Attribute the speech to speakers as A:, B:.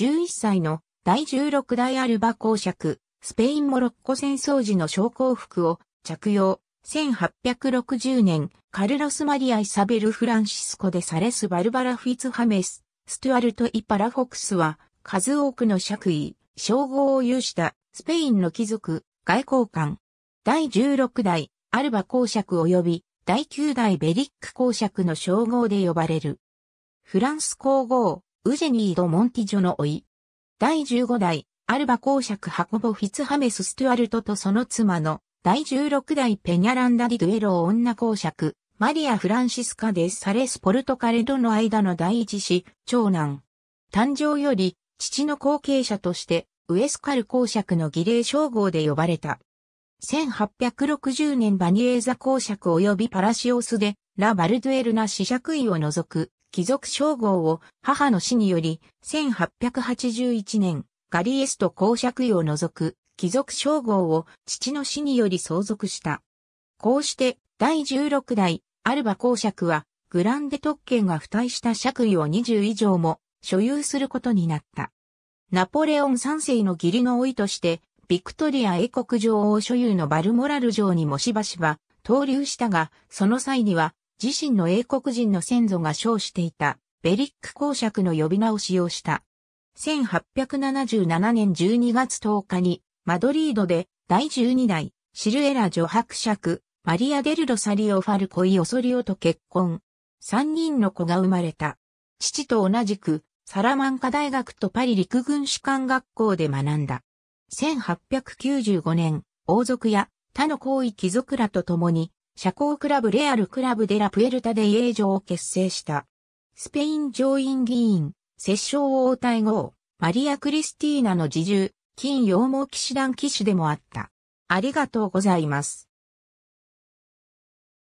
A: 11歳の第16代アルバ公爵、スペイン・モロッコ戦争時の将校服を着用。1860年、カルロス・マリア・イサベル・フランシスコ・でサレス・バルバラ・フィツハメス、ストゥアルト・イ・パラフォクスは、数多くの爵位、称号を有したスペインの貴族、外交官。第16代、アルバ公爵及び、第9代ベリック公爵の称号で呼ばれる。フランス皇后、ウジェニー・ド・モンティジョの老い。第15代、アルバ公爵ハコボ・フィツハメス・ストゥアルトとその妻の、第16代ペニャランダ・ディ・ドゥエロー女公爵、マリア・フランシスカ・デ・サレス・ポルトカレドの間の第一子、長男。誕生より、父の後継者として、ウエスカル公爵の儀礼称号で呼ばれた。1860年バニエーザ公爵及びパラシオスで、ラ・バルドゥエルな死者位を除く、貴族称号を母の死により、1881年、ガリエスト公爵位を除く貴族称号を父の死により相続した。こうして第16代アルバ公爵はグランデ特権が付帯した爵位を20以上も所有することになった。ナポレオン3世の義理の老いとして、ビクトリア英国女王所有のバルモラル城にもしばしば、投留したが、その際には、自身の英国人の先祖が称していたベリック公爵の呼び名を使用した。1877年12月10日にマドリードで第12代シルエラ女伯爵マリア・デル・ロサリオ・ファルコイ・オソリオと結婚。3人の子が生まれた。父と同じくサラマンカ大学とパリ陸軍士官学校で学んだ。1895年、王族や他の皇位貴族らと共に社交クラブレアルクラブデラプエルタでイエージョを結成した。スペイン上院議員、摂政王対号、マリア・クリスティーナの自重、金羊毛騎士団騎士でもあった。ありがとうございます。